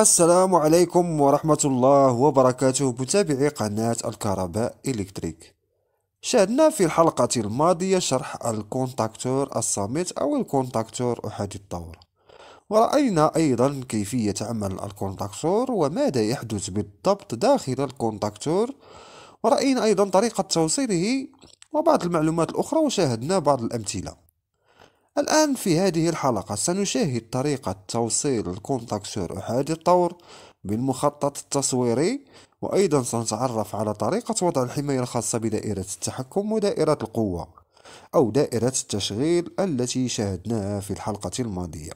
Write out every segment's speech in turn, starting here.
السلام عليكم ورحمة الله وبركاته متابعي قناة الكهرباء إلكتريك شاهدنا في الحلقة الماضية شرح الكونتاكتور الصامت أو الكونتاكتور أحادي الطور ورأينا أيضا كيفية عمل الكونتاكتور وماذا يحدث بالضبط داخل الكونتاكتور ورأينا أيضا طريقة توصيله وبعض المعلومات الأخرى وشاهدنا بعض الأمثلة الآن في هذه الحلقة سنشاهد طريقة توصيل الكونتاكتور أحادي الطور بالمخطط التصويري وأيضا سنتعرف على طريقة وضع الحماية الخاصة بدائرة التحكم ودائرة القوة أو دائرة التشغيل التي شاهدناها في الحلقة الماضية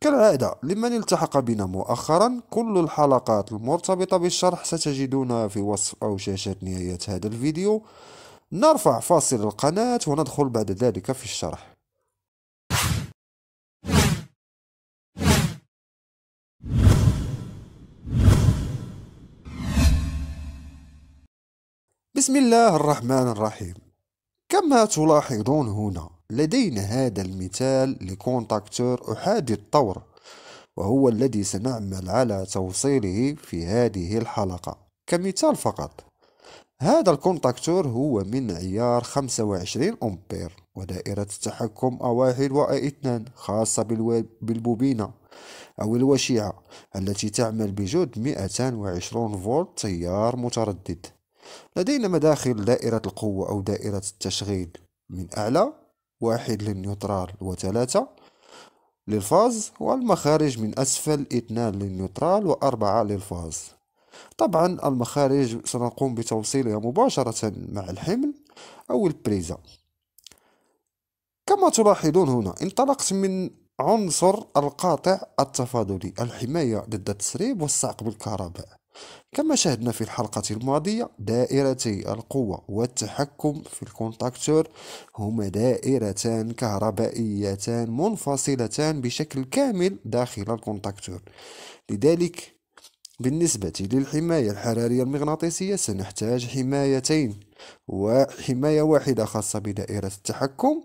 كالعادة لمن التحق بنا مؤخرا كل الحلقات المرتبطة بالشرح ستجدونها في وصف أو شاشة نهاية هذا الفيديو نرفع فاصل القناة وندخل بعد ذلك في الشرح بسم الله الرحمن الرحيم كما تلاحظون هنا لدينا هذا المثال لكونتاكتور أحادي الطور وهو الذي سنعمل على توصيله في هذه الحلقة كمثال فقط هذا الكونتاكتور هو من عيار 25 أمبير ودائرة التحكم اواحد 1 و خاصة بالبوبينة أو الوشيعة التي تعمل بجهد 220 فولت تيار متردد لدينا مداخل دائرة القوة أو دائرة التشغيل من أعلى واحد للنيوترال وثلاثة للفاز والمخارج من أسفل اثنان للنيوترال وأربعة للفاز طبعا المخارج سنقوم بتوصيلها مباشرة مع الحمل أو البريزة كما تلاحظون هنا انطلقت من عنصر القاطع التفاضلي الحماية ضد التسريب والصعق بالكهرباء كما شاهدنا في الحلقة الماضية دائرتي القوة والتحكم في الكونتاكتور هما دائرتان كهربائيتان منفصلتان بشكل كامل داخل الكونتاكتور لذلك بالنسبة للحماية الحرارية المغناطيسية سنحتاج حمايتين وحماية واحدة خاصة بدائرة التحكم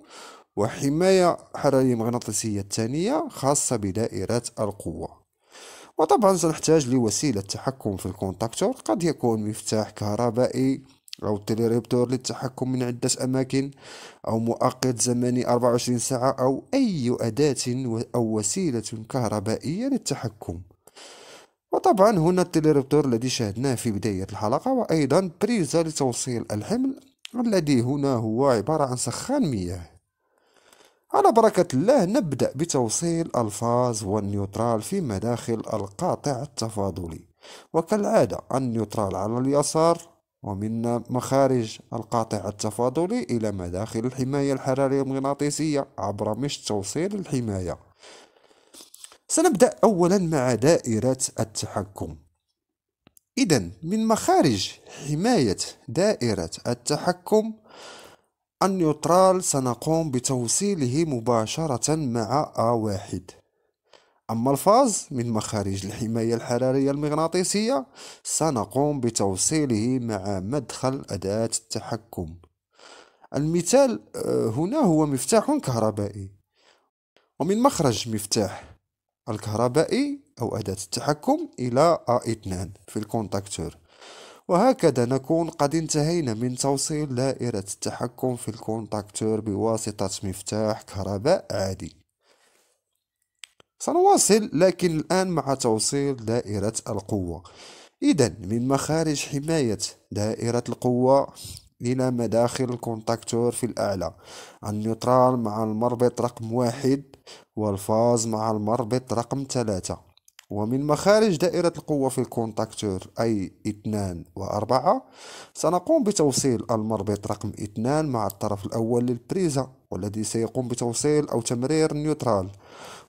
وحماية حرارية مغناطيسية الثانية خاصة بدائرة القوة وطبعا سنحتاج لوسيلة تحكم في الكونتاكتور قد يكون مفتاح كهربائي أو تليريبتور للتحكم من عدة أماكن أو مؤقت زمني 24 ساعة أو أي أداة أو وسيلة كهربائية للتحكم وطبعا هنا التليريبتور الذي شاهدناه في بداية الحلقة وأيضا بريزة لتوصيل الحمل الذي هنا هو عبارة عن سخان مياه على بركة الله نبدأ بتوصيل الفاز والنيوترال في مداخل القاطع التفاضلي وكالعادة النيوترال على اليسار ومن مخارج القاطع التفاضلي إلى مداخل الحماية الحرارية المغناطيسية عبر مش توصيل الحماية سنبدأ أولا مع دائرة التحكم إذا من مخارج حماية دائرة التحكم النيوترال سنقوم بتوصيله مباشرة مع A1 أما الفاز من مخارج الحماية الحرارية المغناطيسية سنقوم بتوصيله مع مدخل أداة التحكم المثال آه، هنا هو مفتاح كهربائي ومن مخرج مفتاح الكهربائي أو أداة التحكم إلى A2 في الكونتاكتور وهكذا نكون قد انتهينا من توصيل دائرة التحكم في الكونتاكتور بواسطة مفتاح كهرباء عادي سنواصل لكن الآن مع توصيل دائرة القوة إذا من مخارج حماية دائرة القوة إلى مداخل الكونتاكتور في الأعلى النيوترال مع المربط رقم واحد والفاز مع المربط رقم ثلاثة ومن مخارج دائرة القوة في الكونتاكتور أي 2 و 4 سنقوم بتوصيل المربط رقم 2 مع الطرف الأول للبريزة والذي سيقوم بتوصيل أو تمرير نيوترال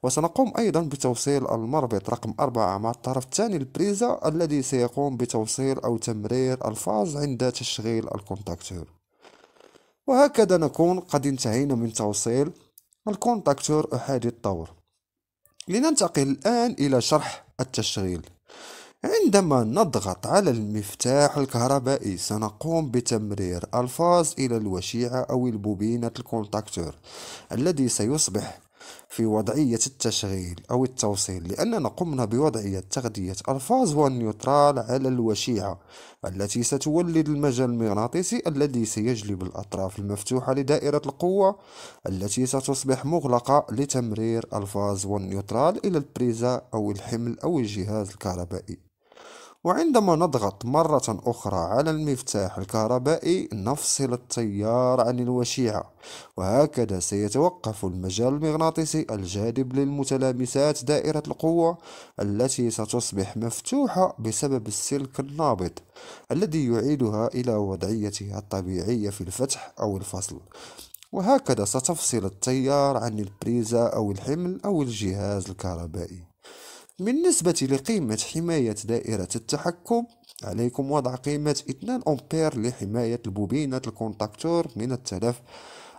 وسنقوم أيضا بتوصيل المربط رقم 4 مع الطرف الثاني للبريزة الذي سيقوم بتوصيل أو تمرير الفاز عند تشغيل الكونتاكتور وهكذا نكون قد انتهينا من توصيل الكونتاكتور أحادي الطور لننتقل الآن إلى شرح التشغيل عندما نضغط على المفتاح الكهربائي سنقوم بتمرير الفاز إلى الوشيعة أو البوبينة الكونتاكتور الذي سيصبح في وضعية التشغيل أو التوصيل لأننا قمنا بوضعية تغذية ألفاظ والنيوترال على الوشيعة التي ستولد المجال المغناطيسي الذي سيجلب الأطراف المفتوحة لدائرة القوة التي ستصبح مغلقة لتمرير ألفاظ والنيوترال إلى البريزة أو الحمل أو الجهاز الكهربائي وعندما نضغط مرة أخرى على المفتاح الكهربائي نفصل التيار عن الوشيعة وهكذا سيتوقف المجال المغناطيسي الجاذب للمتلامسات دائرة القوة التي ستصبح مفتوحة بسبب السلك النابض الذي يعيدها إلى وضعيتها الطبيعية في الفتح أو الفصل وهكذا ستفصل التيار عن البريزة أو الحمل أو الجهاز الكهربائي بالنسبة لقيمة حماية دائرة التحكم عليكم وضع قيمة 2 أمبير لحماية البوبينة الكونتاكتور من التلف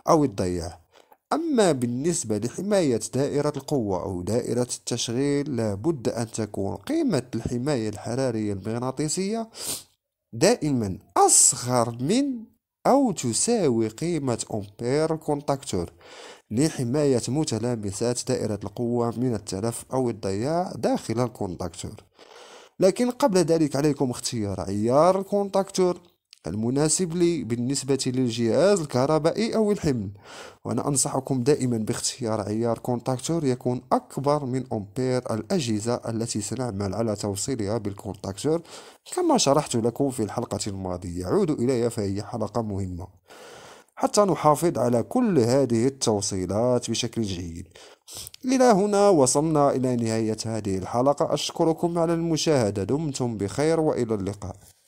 أو الضياع أما بالنسبة لحماية دائرة القوة أو دائرة التشغيل لابد أن تكون قيمة الحماية الحرارية المغناطيسية دائما أصغر من أو تساوي قيمة أمبير كونتاكتور لحماية متلامسات دائرة القوة من التلف أو الضياع داخل الكونتاكتور لكن قبل ذلك عليكم اختيار عيار الكونتاكتور المناسب لي بالنسبة للجهاز الكهربائي أو الحمل وأنا أنصحكم دائما باختيار عيار كونتاكتور يكون أكبر من أمبير الأجهزة التي سنعمل على توصيلها بالكونتاكتور كما شرحت لكم في الحلقة الماضية عودوا إليها فهي حلقة مهمة حتى نحافظ على كل هذه التوصيلات بشكل جيد إلى هنا وصلنا إلى نهاية هذه الحلقة أشكركم على المشاهدة دمتم بخير وإلى اللقاء